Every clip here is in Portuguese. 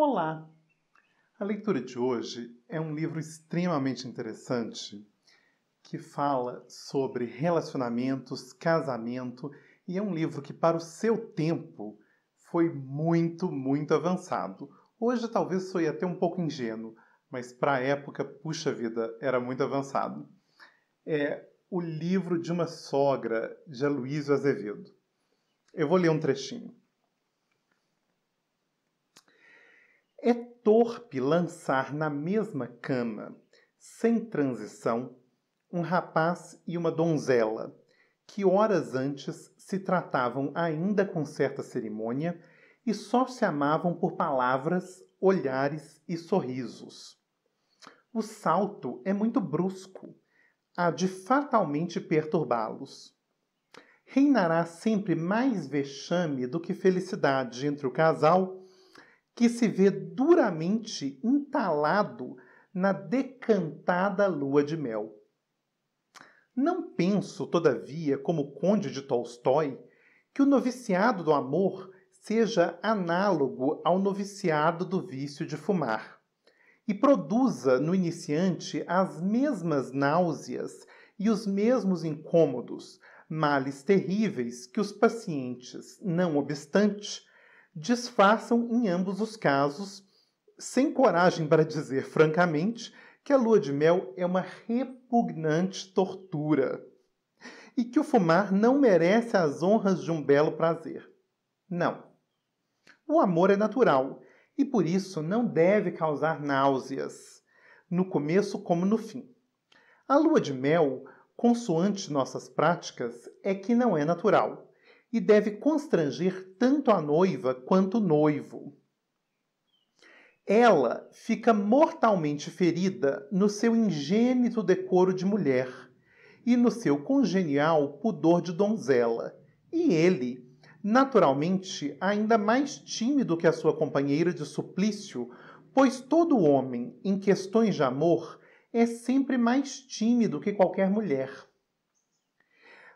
Olá! A leitura de hoje é um livro extremamente interessante que fala sobre relacionamentos, casamento e é um livro que, para o seu tempo, foi muito, muito avançado. Hoje talvez soe até um pouco ingênuo, mas para a época, puxa vida, era muito avançado. É O Livro de uma Sogra, de Aloysio Azevedo. Eu vou ler um trechinho. É torpe lançar na mesma cama, sem transição, um rapaz e uma donzela, que horas antes se tratavam ainda com certa cerimônia e só se amavam por palavras, olhares e sorrisos. O salto é muito brusco, há de fatalmente perturbá-los. Reinará sempre mais vexame do que felicidade entre o casal que se vê duramente entalado na decantada lua de mel. Não penso, todavia, como o conde de Tolstói, que o noviciado do amor seja análogo ao noviciado do vício de fumar e produza no iniciante as mesmas náuseas e os mesmos incômodos, males terríveis que os pacientes, não obstante, disfarçam em ambos os casos, sem coragem para dizer francamente que a lua de mel é uma repugnante tortura e que o fumar não merece as honras de um belo prazer. Não. O amor é natural e por isso não deve causar náuseas, no começo como no fim. A lua de mel, consoante nossas práticas, é que não é natural e deve constranger tanto a noiva quanto o noivo. Ela fica mortalmente ferida no seu ingênito decoro de mulher e no seu congenial pudor de donzela, e ele, naturalmente ainda mais tímido que a sua companheira de suplício, pois todo homem, em questões de amor, é sempre mais tímido que qualquer mulher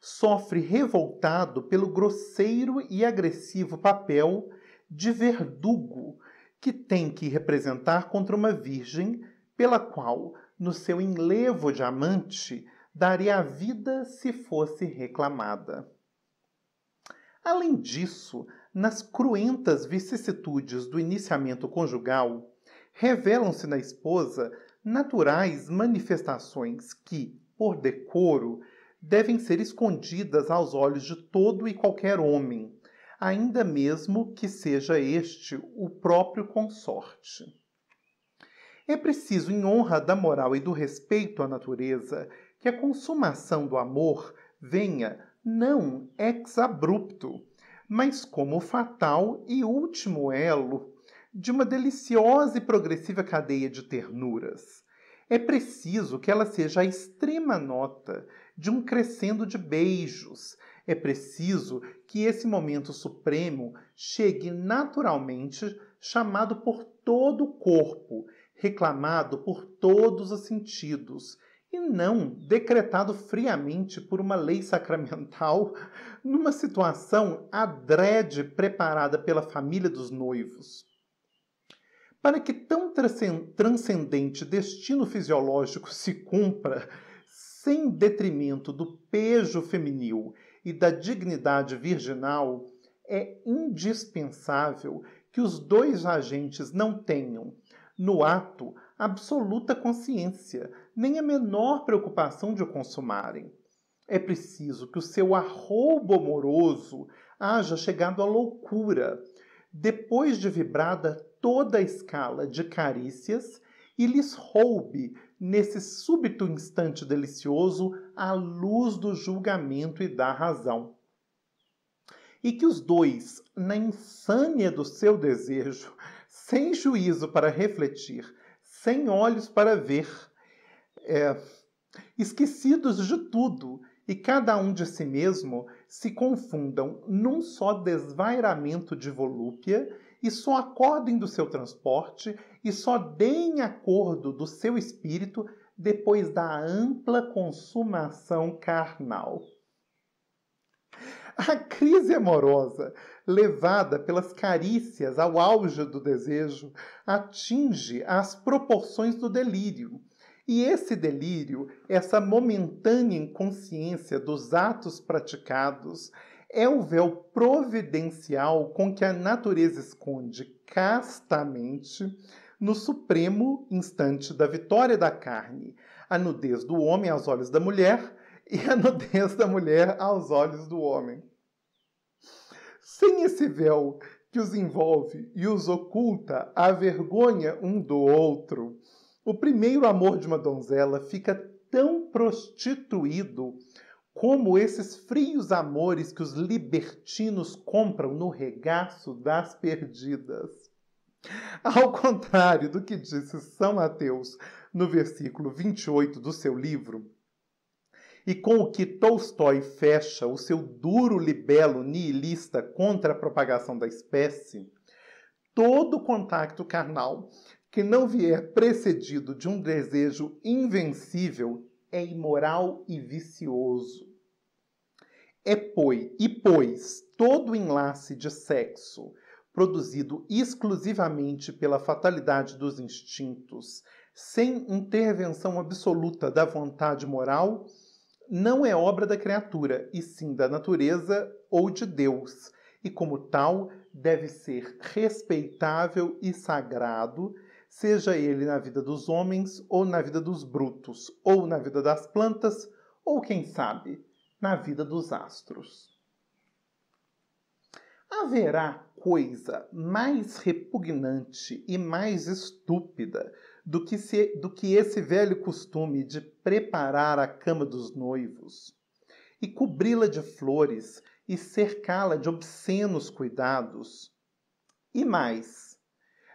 sofre revoltado pelo grosseiro e agressivo papel de verdugo que tem que representar contra uma virgem pela qual, no seu enlevo de amante, daria a vida se fosse reclamada. Além disso, nas cruentas vicissitudes do iniciamento conjugal, revelam-se na esposa naturais manifestações que, por decoro, devem ser escondidas aos olhos de todo e qualquer homem, ainda mesmo que seja este o próprio consorte. É preciso, em honra da moral e do respeito à natureza, que a consumação do amor venha não ex abrupto, mas como fatal e último elo de uma deliciosa e progressiva cadeia de ternuras, é preciso que ela seja a extrema nota de um crescendo de beijos. É preciso que esse momento supremo chegue naturalmente, chamado por todo o corpo, reclamado por todos os sentidos, e não decretado friamente por uma lei sacramental numa situação adrede preparada pela família dos noivos. Para que tão transcendente destino fisiológico se cumpra, sem detrimento do pejo feminil e da dignidade virginal, é indispensável que os dois agentes não tenham, no ato, absoluta consciência, nem a menor preocupação de o consumarem. É preciso que o seu arroubo amoroso haja chegado à loucura, depois de vibrada toda a escala de carícias e lhes roube, nesse súbito instante delicioso, a luz do julgamento e da razão. E que os dois, na insânia do seu desejo, sem juízo para refletir, sem olhos para ver, é, esquecidos de tudo e cada um de si mesmo, se confundam num só desvairamento de volúpia e só acordem do seu transporte e só deem acordo do seu espírito depois da ampla consumação carnal. A crise amorosa, levada pelas carícias ao auge do desejo, atinge as proporções do delírio. E esse delírio, essa momentânea inconsciência dos atos praticados, é o véu providencial com que a natureza esconde castamente no supremo instante da vitória da carne, a nudez do homem aos olhos da mulher e a nudez da mulher aos olhos do homem. Sem esse véu que os envolve e os oculta a vergonha um do outro, o primeiro amor de uma donzela fica tão prostituído como esses frios amores que os libertinos compram no regaço das perdidas. Ao contrário do que disse São Mateus no versículo 28 do seu livro, e com o que Tolstói fecha o seu duro libelo nihilista contra a propagação da espécie, todo contacto carnal que não vier precedido de um desejo invencível é imoral e vicioso é poi e pois todo enlace de sexo produzido exclusivamente pela fatalidade dos instintos, sem intervenção absoluta da vontade moral, não é obra da criatura, e sim da natureza ou de Deus, e como tal deve ser respeitável e sagrado, seja ele na vida dos homens ou na vida dos brutos, ou na vida das plantas, ou quem sabe, na vida dos astros. Haverá coisa mais repugnante e mais estúpida do que, se, do que esse velho costume de preparar a cama dos noivos e cobri-la de flores e cercá-la de obscenos cuidados. E mais,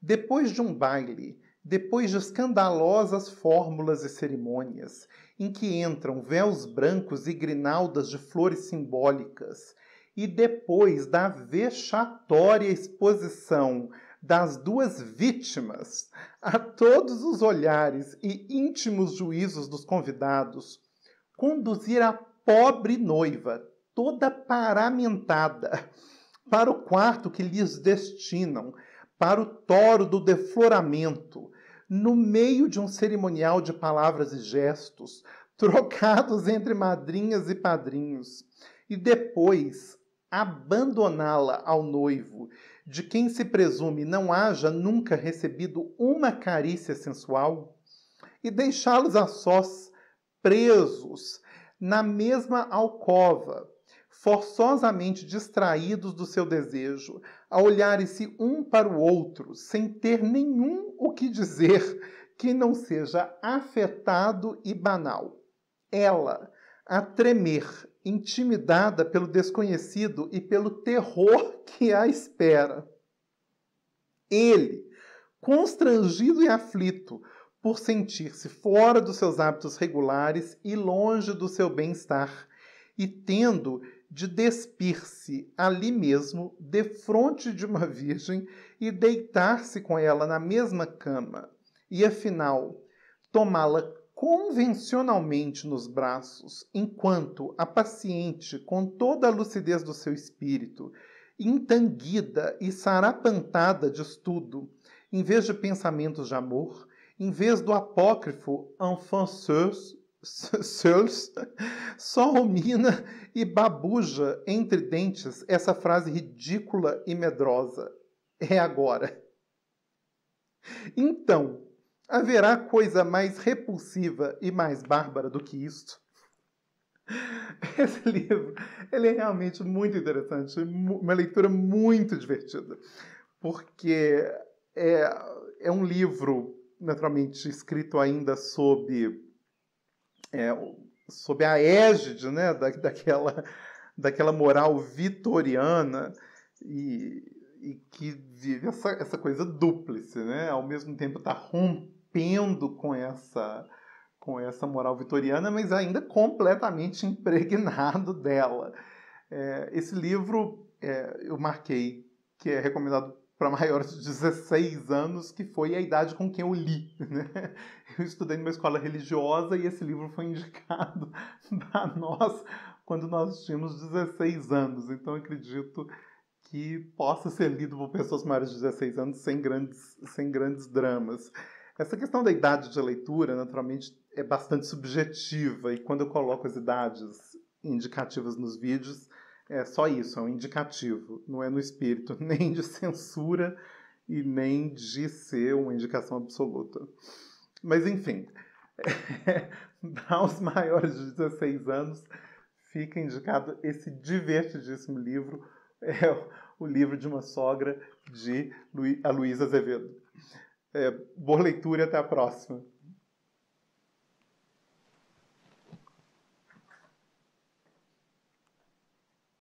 depois de um baile, depois de escandalosas fórmulas e cerimônias, em que entram véus brancos e grinaldas de flores simbólicas, e depois da vexatória exposição das duas vítimas a todos os olhares e íntimos juízos dos convidados, conduzir a pobre noiva, toda paramentada, para o quarto que lhes destinam, para o toro do defloramento, no meio de um cerimonial de palavras e gestos, trocados entre madrinhas e padrinhos, e depois abandoná-la ao noivo, de quem se presume não haja nunca recebido uma carícia sensual, e deixá-los a sós, presos, na mesma alcova, forçosamente distraídos do seu desejo, a olharem-se um para o outro, sem ter nenhum o que dizer que não seja afetado e banal. Ela, a tremer, intimidada pelo desconhecido e pelo terror que a espera. Ele, constrangido e aflito, por sentir-se fora dos seus hábitos regulares e longe do seu bem-estar, e tendo de despir-se ali mesmo, defronte de uma virgem, e deitar-se com ela na mesma cama, e afinal, tomá-la convencionalmente nos braços, enquanto a paciente, com toda a lucidez do seu espírito, intanguida e sarapantada de estudo, em vez de pensamentos de amor, em vez do apócrifo enfanceuse seus só rumina e babuja entre dentes essa frase ridícula e medrosa. É agora. Então, haverá coisa mais repulsiva e mais bárbara do que isto? Esse livro, ele é realmente muito interessante, uma leitura muito divertida, porque é, é um livro naturalmente escrito ainda sob é, sob a égide né, da, daquela, daquela moral vitoriana e, e que vive essa, essa coisa dúplice, né? Ao mesmo tempo está rompendo com essa com essa moral vitoriana, mas ainda completamente impregnado dela. É, esse livro é, eu marquei que é recomendado para maiores de 16 anos, que foi a idade com quem eu li. Né? Eu estudei numa escola religiosa e esse livro foi indicado para nós quando nós tínhamos 16 anos. Então acredito que possa ser lido por pessoas maiores de 16 anos sem grandes, sem grandes dramas. Essa questão da idade de leitura, naturalmente, é bastante subjetiva e quando eu coloco as idades indicativas nos vídeos, é só isso, é um indicativo. Não é no espírito nem de censura e nem de ser uma indicação absoluta. Mas enfim, aos maiores de 16 anos fica indicado esse divertidíssimo livro, é o livro de uma sogra de Lu a Luísa Azevedo. É, boa leitura e até a próxima.